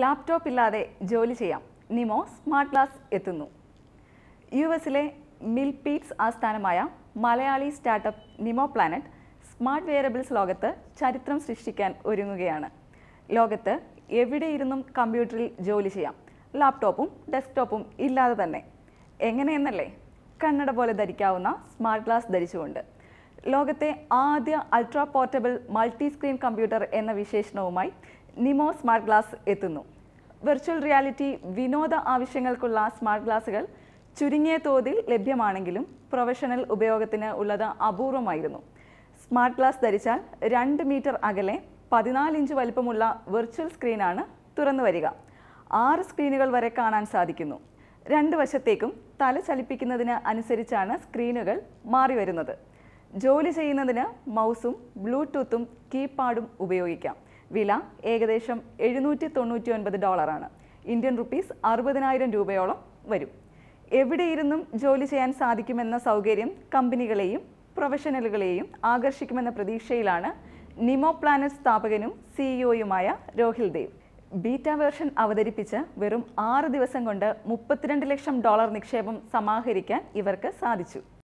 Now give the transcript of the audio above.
laptop ഇല്ലാതെ ജോലി ചെയ്യാം നിമോ സ്മാർട്ട് ക്ലാസ് എത്തുന്നു യു എസിലെ മിൽപീറ്റ്സ് ആസ്ഥാനമായ Malayali startup Nimo Planet smart wearables ലോകത്ത് ചരിത്രം സൃഷ്ടിക്കാൻ ഒരുങ്ങുകയാണ് ലോകത്ത് എവിടെയിരുന്നും കമ്പ്യൂട്ടറിൽ ജോലി ചെയ്യാം ലാപ്ടോപ്പും ഡെസ്ക്ടോപ്പും ഇല്ലാതെ തന്നെ എങ്ങനെയെന്നല്ലേ കണ്ണട പോലെ ധരിക്കാവുന്ന സ്മാർട്ട് ക്ലാസ് ധരിച്ചുകൊണ്ട് ലോകത്തെ ആദ്യ ultra portable multi screen computer എന്ന വിശേഷണവുമായി നിമോ സ്മാർട്ട് ഗ്ലാസ് എത്തുന്നു വെർച്വൽ റിയാലിറ്റി വിനോദ ആവശ്യങ്ങൾക്കുള്ള സ്മാർട്ട് ഗ്ലാസുകൾ ചുരുങ്ങിയ തോതിൽ ലഭ്യമാണെങ്കിലും പ്രൊഫഷണൽ ഉപയോഗത്തിന് ഉള്ളത് അപൂർവമായിരുന്നു സ്മാർട്ട് ഗ്ലാസ് ധരിച്ചാൽ രണ്ട് മീറ്റർ അകലെ പതിനാല് ഇഞ്ച് വലിപ്പമുള്ള വെർച്വൽ സ്ക്രീനാണ് തുറന്നു വരിക ആറ് സ്ക്രീനുകൾ വരെ കാണാൻ സാധിക്കുന്നു രണ്ട് വശത്തേക്കും തല ചലിപ്പിക്കുന്നതിന് അനുസരിച്ചാണ് സ്ക്രീനുകൾ മാറി വരുന്നത് ജോലി ചെയ്യുന്നതിന് മൗസും ബ്ലൂടൂത്തും കീപാഡും ഉപയോഗിക്കാം വില ഏകദേശം എഴുന്നൂറ്റി തൊണ്ണൂറ്റി ഒൻപത് ഡോളറാണ് ഇന്ത്യൻ റുപ്പീസ് അറുപതിനായിരം രൂപയോളം വരും എവിടെയിരുന്നും ജോലി ചെയ്യാൻ സാധിക്കുമെന്ന സൗകര്യം കമ്പനികളെയും പ്രൊഫഷണലുകളെയും ആകർഷിക്കുമെന്ന പ്രതീക്ഷയിലാണ് നിമോ പ്ലാനറ്റ് സ്ഥാപകനും സിഇഒയുമായ e Rohil Dev beta version അവതരിപ്പിച്ച് വെറും ആറ് ദിവസം കൊണ്ട് മുപ്പത്തിരണ്ട് ലക്ഷം ഡോളർ നിക്ഷേപം സമാഹരിക്കാൻ ഇവർക്ക് സാധിച്ചു